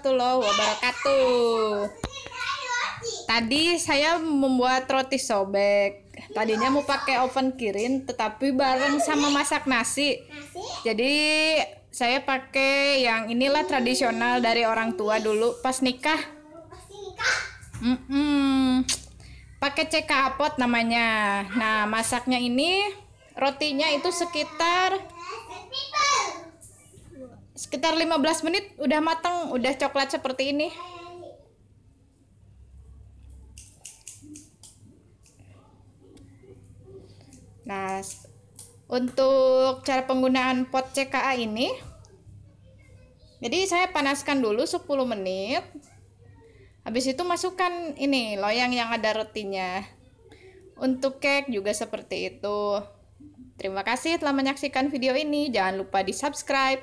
warahmatullahi wabarakatuh. Tadi saya membuat roti sobek. Tadinya mau pakai oven kirim, tetapi bareng sama masak nasi. Jadi saya pakai yang inilah tradisional dari orang tua dulu pas nikah. Mm -mm. Pakai CK apot namanya. Nah masaknya ini rotinya itu sekitar Sekitar 15 menit udah matang, udah coklat seperti ini. Nah, untuk cara penggunaan pot CKA ini, jadi saya panaskan dulu 10 menit. Habis itu masukkan ini loyang yang ada rotinya. Untuk cake juga seperti itu. Terima kasih telah menyaksikan video ini. Jangan lupa di subscribe